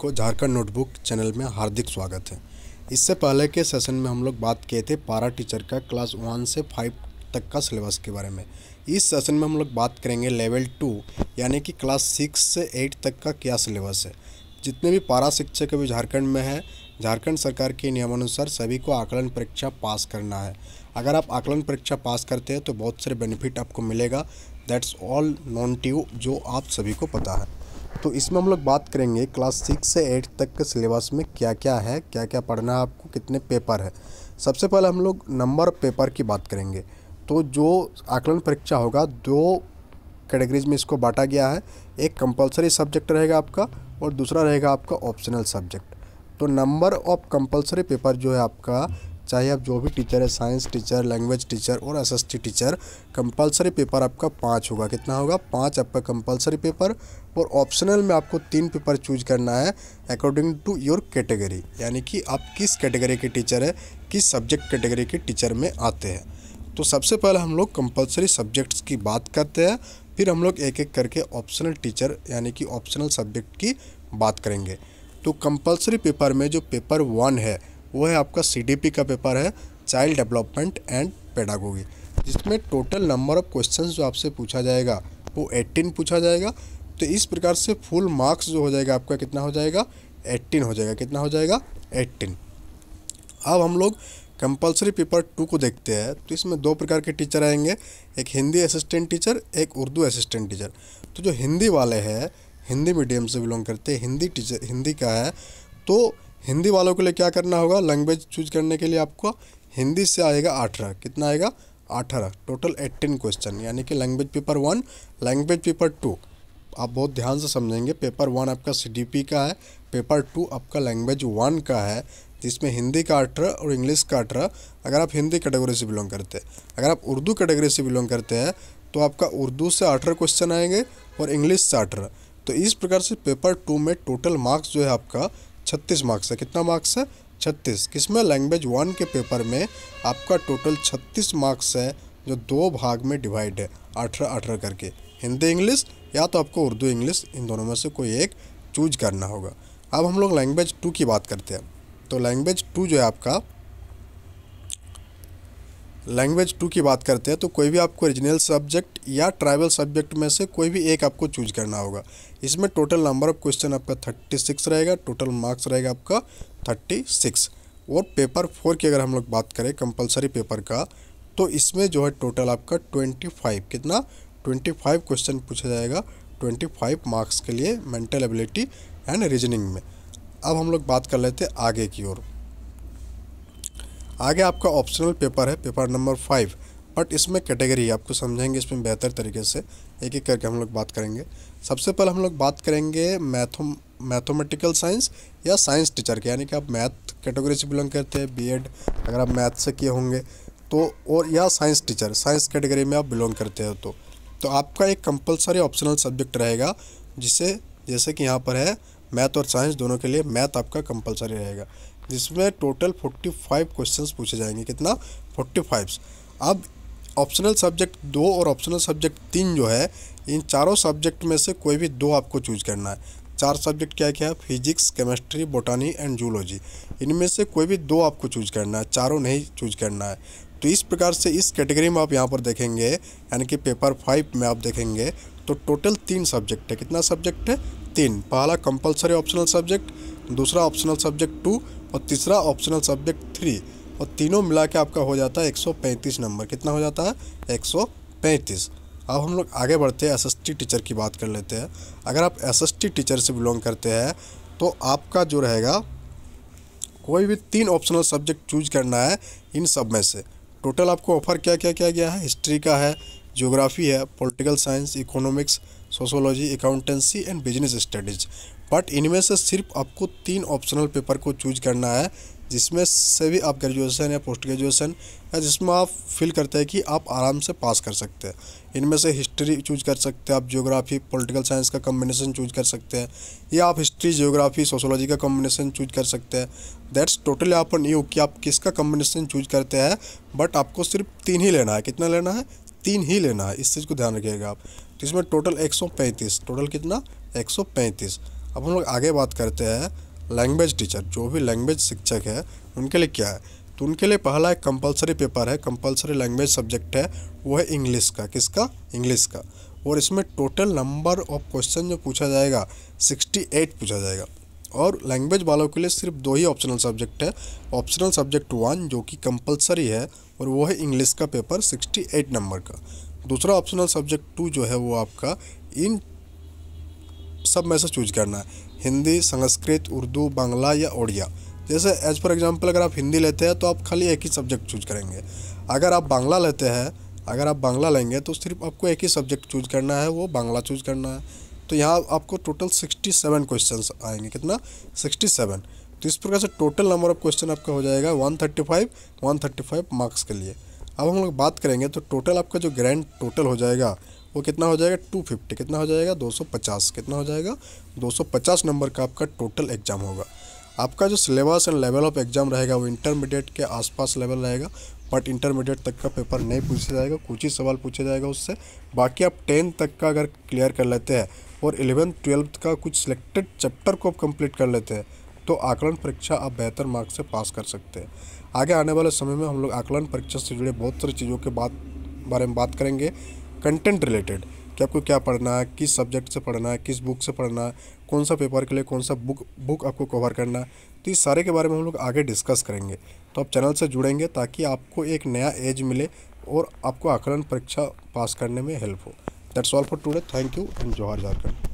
को Jharkhand notebook channel में हार्दिक स्वागत है इससे पहले के सेशन में हम लोग बात किए थे पारा टीचर का क्लास वन से फाइव तक का सिलेबस के बारे में इस सेशन में हम लोग बात करेंगे लेवल टू यानी कि क्लास सिक्स से एट तक का क्या सिलेबस है जितने भी पारा शिक्षक अभी झारखंड में है झारखंड सरकार के नियमानुसार सभी को आकलन परीक्षा पास करना है अगर आप आकलन परीक्षा पास करते हैं तो बहुत सारे बेनिफिट आपको मिलेगा दैट्स ऑल नॉन ट्यू जो आप सभी को पता है तो इसमें हम लोग बात करेंगे क्लास सिक्स से एट तक के सिलेबस में क्या क्या है क्या क्या पढ़ना है आपको कितने पेपर है सबसे पहले हम लोग नंबर पेपर की बात करेंगे तो जो आकलन परीक्षा होगा दो कैटेगरीज में इसको बांटा गया है एक कंपलसरी सब्जेक्ट रहेगा आपका और दूसरा रहेगा आपका ऑप्शनल सब्जेक्ट तो नंबर ऑफ कंपलसरी पेपर जो है आपका चाहे आप जो भी टीचर है साइंस टीचर लैंग्वेज टीचर और एसएसटी टीचर कंपलसरी पेपर आपका पाँच होगा कितना होगा पाँच आपका कंपलसरी पेपर और ऑप्शनल में आपको तीन पेपर चूज करना है अकॉर्डिंग टू योर कैटेगरी यानी कि आप किस कैटेगरी के टीचर है किस सब्जेक्ट कैटेगरी के टीचर में आते हैं तो सबसे पहले हम लोग कंपलसरी सब्जेक्ट्स की बात करते हैं फिर हम लोग एक एक करके ऑप्शनल टीचर यानी कि ऑप्शनल सब्जेक्ट की बात करेंगे तो कंपलसरी पेपर में जो पेपर वन है वो है आपका सी का पेपर है चाइल्ड डेवलपमेंट एंड पेडागोगी जिसमें टोटल नंबर ऑफ क्वेश्चन जो आपसे पूछा जाएगा वो एट्टीन पूछा जाएगा तो इस प्रकार से फुल मार्क्स जो हो जाएगा आपका कितना हो जाएगा एट्टीन हो जाएगा कितना हो जाएगा एट्टीन अब हम लोग कंपलसरी पेपर टू को देखते हैं तो इसमें दो प्रकार के टीचर आएंगे एक हिंदी असिस्टेंट टीचर एक उर्दू असिस्टेंट टीचर तो जो हिंदी वाले हैं हिंदी मीडियम से बिलोंग करते हैं हिंदी टीचर हिंदी का है तो हिंदी वालों के लिए क्या करना होगा लैंग्वेज चूज करने के लिए आपको हिंदी से आएगा अठारह कितना आएगा अठारह टोटल एट्टीन क्वेश्चन यानी कि language paper one language paper two आप बहुत ध्यान से समझेंगे पेपर वन आपका सी का है पेपर टू आपका लैंग्वेज वन का है जिसमें हिंदी का अठारह और इंग्लिश का अठारह अगर आप हिंदी कैटेगरी से बिलोंग करते हैं अगर आप उर्दू कैटेगरी से बिलोंग करते हैं तो आपका उर्दू से अठारह क्वेश्चन आएंगे और इंग्लिश से अठारह तो इस प्रकार से पेपर टू में टोटल मार्क्स जो है आपका छत्तीस मार्क्स है कितना मार्क्स है छत्तीस किसमें लैंग्वेज वन के पेपर में आपका टोटल छत्तीस मार्क्स है जो दो भाग में डिवाइड है अठारह अठारह करके हिंदी इंग्लिश या तो आपको उर्दू इंग्लिश इन दोनों में से कोई एक चूज करना होगा अब हम लोग लैंग्वेज टू की बात करते हैं तो लैंग्वेज टू जो है आपका लैंग्वेज टू की बात करते हैं तो कोई भी आपको रीजनल सब्जेक्ट या ट्राइबल सब्जेक्ट में से कोई भी एक आपको चूज करना होगा इसमें टोटल नंबर ऑफ क्वेश्चन आपका थर्टी सिक्स रहेगा टोटल मार्क्स रहेगा आपका थर्टी सिक्स और पेपर फोर की अगर हम लोग बात करें कंपलसरी पेपर का तो इसमें जो है टोटल आपका ट्वेंटी फाइव कितना ट्वेंटी फाइव क्वेश्चन पूछा जाएगा ट्वेंटी फाइव मार्क्स के लिए मेंटल एबिलिटी एंड रीजनिंग में अब हम लोग बात कर लेते हैं आगे की ओर आगे आपका ऑप्शनल पेपर है पेपर नंबर फाइव बट इसमें कैटेगरी आपको समझाएंगे इसमें बेहतर तरीके से एक एक करके हम लोग बात करेंगे सबसे पहले हम लोग बात करेंगे मैथो मैथोमेटिकल साइंस या साइंस टीचर के यानी कि आप मैथ कैटेगरी से बिलोंग करते हैं बीएड अगर आप मैथ से किए होंगे तो और या साइंस टीचर साइंस कैटेगरी में आप बिलोंग करते हो तो तो आपका एक कंपलसरी ऑप्शनल सब्जेक्ट रहेगा जिसे जैसे कि यहाँ पर है मैथ और साइंस दोनों के लिए मैथ आपका कंपलसरी रहेगा जिसमें टोटल 45 क्वेश्चंस पूछे जाएंगे कितना 45 अब ऑप्शनल सब्जेक्ट दो और ऑप्शनल सब्जेक्ट तीन जो है इन चारों सब्जेक्ट में से कोई भी दो आपको चूज करना है चार सब्जेक्ट क्या क्या है physics chemistry botany and zoology इनमें से कोई भी दो आपको चूज करना है चारों नहीं चूज करना है तो इस प्रकार से इस कैटेगरी में आप यहाँ पर देखेंगे यानी कि पेपर फाइव में आप देखेंगे तो टोटल तीन सब्जेक्ट है कितना सब्जेक्ट है तीन पहला कंपलसरी ऑप्शनल सब्जेक्ट दूसरा ऑप्शनल सब्जेक्ट टू और तीसरा ऑप्शनल सब्जेक्ट थ्री और तीनों मिला के आपका हो जाता है 135 नंबर कितना हो जाता है 135 अब हम लोग आगे बढ़ते हैं एस टीचर की बात कर लेते हैं अगर आप एस टीचर से बिलोंग करते हैं तो आपका जो रहेगा कोई भी तीन ऑप्शनल सब्जेक्ट चूज करना है इन सब में से टोटल आपको ऑफर क्या क्या किया गया है हिस्ट्री का है ज्योग्राफी है political science economics sociology accountancy and business studies but इनमें से सिर्फ आपको तीन ऑप्शनल पेपर को चूज करना है जिसमें से भी आप ग्रेजुएशन या पोस्ट ग्रेजुएशन या जिसमें आप फील करते हैं कि आप आराम से पास कर सकते हैं इनमें से हिस्ट्री चूज कर सकते हैं आप ज्योग्राफी पॉलिटिकल साइंस का कम्बिनेशन चूज कर सकते हैं या आप हिस्ट्री ज्योग्राफी सोशोलॉजी का कम्बिनेशन चूज कर सकते हैं दैट्स टोटली अपन यू कि आप किसका कॉम्बिनेशन चूज करते हैं बट आपको सिर्फ तीन ही लेना है कितना लेना है तीन ही लेना है इस चीज़ को ध्यान रखिएगा आप तो इसमें टोटल एक टोटल कितना एक अब हम लोग आगे बात करते हैं लैंग्वेज टीचर जो भी लैंग्वेज शिक्षक है उनके लिए क्या है तो उनके लिए पहला एक कंपलसरी पेपर है कंपलसरी लैंग्वेज सब्जेक्ट है वो है इंग्लिश का किसका इंग्लिश का और इसमें टोटल नंबर ऑफ क्वेश्चन जो पूछा जाएगा सिक्सटी एट पूछा जाएगा और लैंग्वेज वालों के लिए सिर्फ दो ही ऑप्शनल सब्जेक्ट है ऑप्शनल सब्जेक्ट वन जो कि कंपलसरी है और वो है इंग्लिश का पेपर सिक्सटी एट नंबर का दूसरा ऑप्शनल सब्जेक्ट टू जो है वो आपका इन सब में से चूज करना है हिंदी संस्कृत उर्दू बांग्ला या उड़िया जैसे एज फॉर एग्जांपल अगर आप हिंदी लेते हैं तो आप खाली एक ही सब्जेक्ट चूज करेंगे अगर आप बांग्ला लेते हैं अगर आप बांग्ला लेंगे तो सिर्फ आपको एक ही सब्जेक्ट चूज करना है वो बांग्ला चूज करना है तो यहाँ आपको टोटल सिक्सटी सेवन क्वेश्चन आएंगे कितना सिक्सटी सेवन तो इस प्रकार से टोटल नंबर ऑफ क्वेश्चन आपका हो जाएगा one thirty five one thirty five marks के लिए अब हम लोग बात करेंगे तो टोटल आपका जो ग्रैंड टोटल हो जाएगा वो कितना हो जाएगा टू फिफ्टी कितना हो जाएगा दो सौ पचास कितना हो जाएगा दो सौ पचास नंबर का आपका टोटल एग्ज़ाम होगा आपका जो syllabus and level of exam रहेगा वो इंटरमीडिएट के आसपास लेवल रहेगा बट इंटरमीडिएट तक का पेपर नहीं पूछा जाएगा कुछ ही सवाल पूछा जाएगा उससे बाकी आप टेंथ तक का अगर क्लियर कर लेते हैं और इलेवेंथ ट्वेल्थ का कुछ सिलेक्टेड चैप्टर को आप कंप्लीट कर लेते हैं तो आकलन परीक्षा आप बेहतर मार्क से पास कर सकते हैं आगे आने वाले समय में हम लोग आकलन परीक्षा से जुड़े बहुत सारी चीज़ों के बात बारे में बात करेंगे कंटेंट रिलेटेड कि आपको क्या पढ़ना है किस सब्जेक्ट से पढ़ना है किस बुक से पढ़ना है कौन सा पेपर के लिए कौन सा बुक बुक आपको कवर करना है तो इस सारे के बारे में हम लोग आगे डिस्कस करेंगे तो आप चैनल से जुड़ेंगे ताकि आपको एक नया एज मिले और आपको आकलन परीक्षा पास करने में हेल्प हो that's all for today thank you and Johar Jharkhand